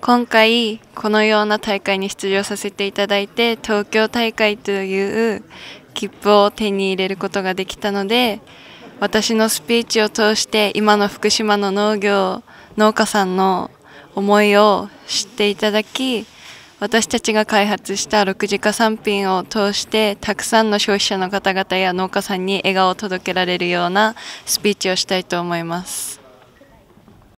今回このような大会に出場させていただいて東京大会という切符を手に入れることができたので私のスピーチを通して今の福島の農業農家さんの思いを知っていただき私たちが開発した6次化産品を通してたくさんの消費者の方々や農家さんに笑顔を届けられるようなスピーチをしたいと思います。